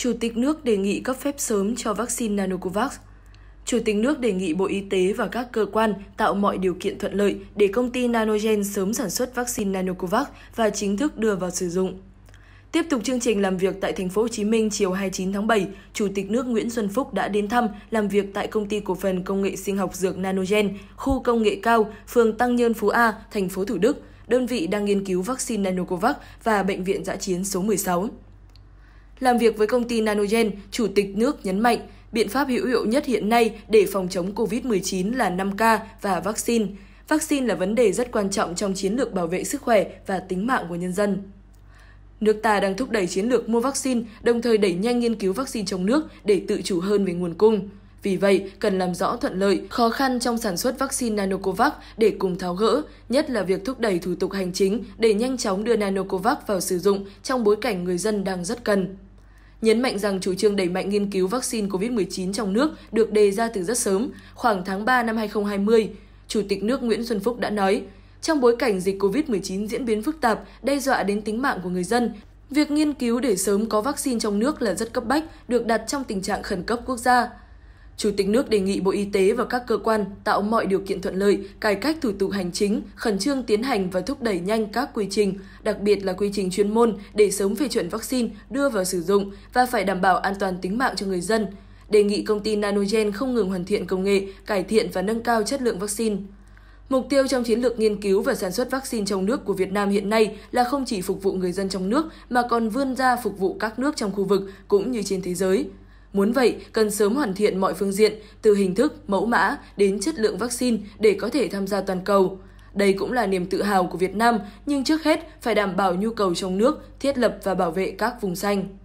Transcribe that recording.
Chủ tịch nước đề nghị cấp phép sớm cho vaccine Nanocovax. Chủ tịch nước đề nghị Bộ Y tế và các cơ quan tạo mọi điều kiện thuận lợi để công ty Nanogen sớm sản xuất vaccine Nanocovax và chính thức đưa vào sử dụng. Tiếp tục chương trình làm việc tại thành phố Hồ Chí Minh chiều 29 tháng 7, Chủ tịch nước Nguyễn Xuân Phúc đã đến thăm làm việc tại công ty cổ phần công nghệ sinh học dược Nanogen, khu công nghệ cao, phường Tăng Nhơn Phú A, thành phố Thủ Đức, đơn vị đang nghiên cứu vaccine Nanocovax và bệnh viện Giã chiến số 16. Làm việc với công ty Nanogen, Chủ tịch nước nhấn mạnh, biện pháp hữu hiệu nhất hiện nay để phòng chống COVID-19 là 5K và vaccine. Vaccine là vấn đề rất quan trọng trong chiến lược bảo vệ sức khỏe và tính mạng của nhân dân. Nước ta đang thúc đẩy chiến lược mua vaccine, đồng thời đẩy nhanh nghiên cứu vaccine trong nước để tự chủ hơn về nguồn cung. Vì vậy, cần làm rõ thuận lợi, khó khăn trong sản xuất vaccine Nanocovax để cùng tháo gỡ, nhất là việc thúc đẩy thủ tục hành chính để nhanh chóng đưa Nanocovax vào sử dụng trong bối cảnh người dân đang rất cần nhấn mạnh rằng chủ trương đẩy mạnh nghiên cứu vaccine COVID-19 trong nước được đề ra từ rất sớm, khoảng tháng 3 năm 2020. Chủ tịch nước Nguyễn Xuân Phúc đã nói, trong bối cảnh dịch COVID-19 diễn biến phức tạp, đe dọa đến tính mạng của người dân, việc nghiên cứu để sớm có vaccine trong nước là rất cấp bách, được đặt trong tình trạng khẩn cấp quốc gia. Chủ tịch nước đề nghị Bộ Y tế và các cơ quan tạo mọi điều kiện thuận lợi, cải cách thủ tục hành chính, khẩn trương tiến hành và thúc đẩy nhanh các quy trình, đặc biệt là quy trình chuyên môn để sớm phê chuẩn vaccine đưa vào sử dụng và phải đảm bảo an toàn tính mạng cho người dân. Đề nghị công ty Nanogen không ngừng hoàn thiện công nghệ, cải thiện và nâng cao chất lượng vaccine. Mục tiêu trong chiến lược nghiên cứu và sản xuất vaccine trong nước của Việt Nam hiện nay là không chỉ phục vụ người dân trong nước mà còn vươn ra phục vụ các nước trong khu vực cũng như trên thế giới. Muốn vậy, cần sớm hoàn thiện mọi phương diện, từ hình thức, mẫu mã đến chất lượng vaccine để có thể tham gia toàn cầu. Đây cũng là niềm tự hào của Việt Nam, nhưng trước hết phải đảm bảo nhu cầu trong nước, thiết lập và bảo vệ các vùng xanh.